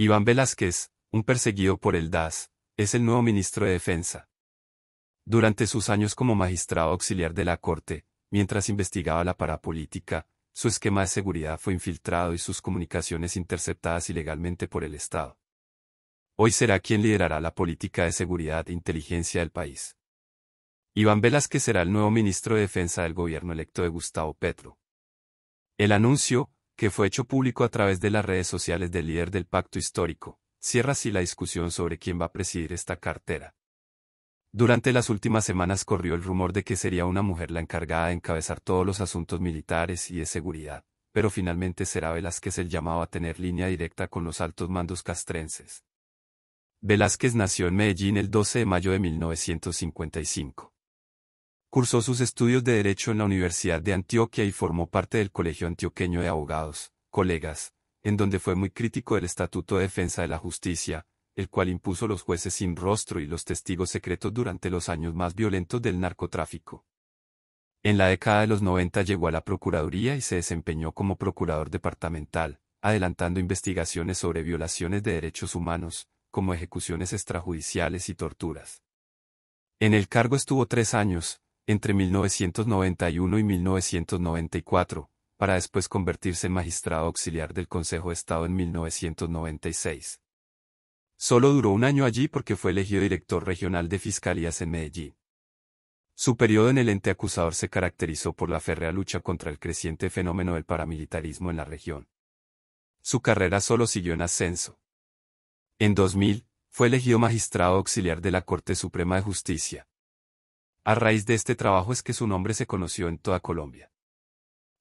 Iván Velázquez, un perseguido por el DAS, es el nuevo ministro de Defensa. Durante sus años como magistrado auxiliar de la Corte, mientras investigaba la parapolítica, su esquema de seguridad fue infiltrado y sus comunicaciones interceptadas ilegalmente por el Estado. Hoy será quien liderará la política de seguridad e inteligencia del país. Iván Velázquez será el nuevo ministro de Defensa del gobierno electo de Gustavo Petro. El anuncio, que fue hecho público a través de las redes sociales del líder del pacto histórico, cierra así la discusión sobre quién va a presidir esta cartera. Durante las últimas semanas corrió el rumor de que sería una mujer la encargada de encabezar todos los asuntos militares y de seguridad, pero finalmente será Velázquez el llamado a tener línea directa con los altos mandos castrenses. Velázquez nació en Medellín el 12 de mayo de 1955. Cursó sus estudios de Derecho en la Universidad de Antioquia y formó parte del Colegio Antioqueño de Abogados, colegas, en donde fue muy crítico del Estatuto de Defensa de la Justicia, el cual impuso los jueces sin rostro y los testigos secretos durante los años más violentos del narcotráfico. En la década de los 90 llegó a la Procuraduría y se desempeñó como procurador departamental, adelantando investigaciones sobre violaciones de derechos humanos, como ejecuciones extrajudiciales y torturas. En el cargo estuvo tres años, entre 1991 y 1994, para después convertirse en magistrado auxiliar del Consejo de Estado en 1996. Solo duró un año allí porque fue elegido director regional de fiscalías en Medellín. Su periodo en el ente acusador se caracterizó por la férrea lucha contra el creciente fenómeno del paramilitarismo en la región. Su carrera solo siguió en ascenso. En 2000, fue elegido magistrado auxiliar de la Corte Suprema de Justicia, a raíz de este trabajo es que su nombre se conoció en toda Colombia.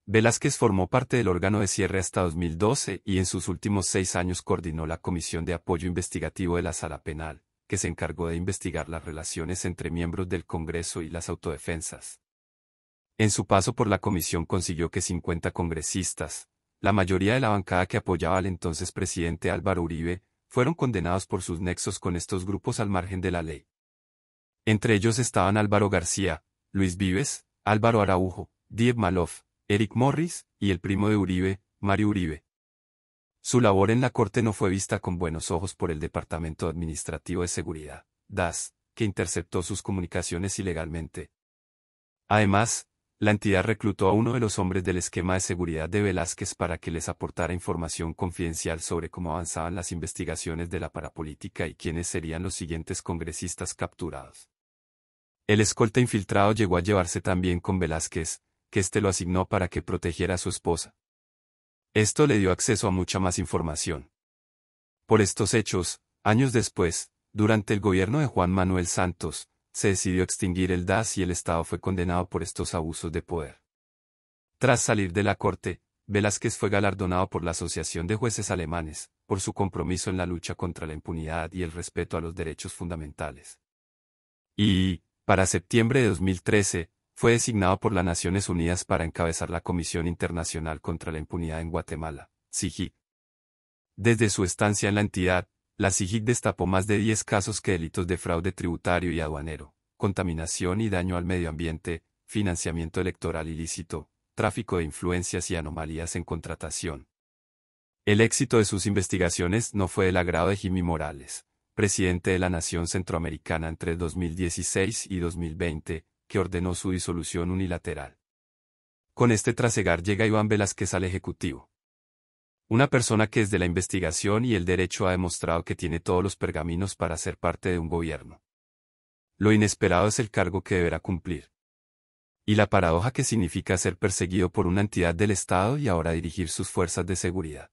Velázquez formó parte del órgano de cierre hasta 2012 y en sus últimos seis años coordinó la Comisión de Apoyo Investigativo de la Sala Penal, que se encargó de investigar las relaciones entre miembros del Congreso y las autodefensas. En su paso por la comisión consiguió que 50 congresistas, la mayoría de la bancada que apoyaba al entonces presidente Álvaro Uribe, fueron condenados por sus nexos con estos grupos al margen de la ley. Entre ellos estaban Álvaro García, Luis Vives, Álvaro Araujo, Dieb Maloff, Eric Morris, y el primo de Uribe, Mario Uribe. Su labor en la Corte no fue vista con buenos ojos por el Departamento Administrativo de Seguridad, DAS, que interceptó sus comunicaciones ilegalmente. Además, la entidad reclutó a uno de los hombres del esquema de seguridad de Velázquez para que les aportara información confidencial sobre cómo avanzaban las investigaciones de la parapolítica y quiénes serían los siguientes congresistas capturados. El escolta infiltrado llegó a llevarse también con Velázquez, que éste lo asignó para que protegiera a su esposa. Esto le dio acceso a mucha más información. Por estos hechos, años después, durante el gobierno de Juan Manuel Santos, se decidió extinguir el DAS y el Estado fue condenado por estos abusos de poder. Tras salir de la corte, Velázquez fue galardonado por la Asociación de Jueces Alemanes, por su compromiso en la lucha contra la impunidad y el respeto a los derechos fundamentales. Y, para septiembre de 2013, fue designado por las Naciones Unidas para encabezar la Comisión Internacional contra la Impunidad en Guatemala, CIGIC. Desde su estancia en la entidad, la CIGIC destapó más de 10 casos que delitos de fraude tributario y aduanero, contaminación y daño al medio ambiente, financiamiento electoral ilícito, tráfico de influencias y anomalías en contratación. El éxito de sus investigaciones no fue del agrado de Jimmy Morales, presidente de la Nación Centroamericana entre 2016 y 2020, que ordenó su disolución unilateral. Con este trasegar llega Iván Velázquez al Ejecutivo. Una persona que es de la investigación y el derecho ha demostrado que tiene todos los pergaminos para ser parte de un gobierno. Lo inesperado es el cargo que deberá cumplir. Y la paradoja que significa ser perseguido por una entidad del Estado y ahora dirigir sus fuerzas de seguridad.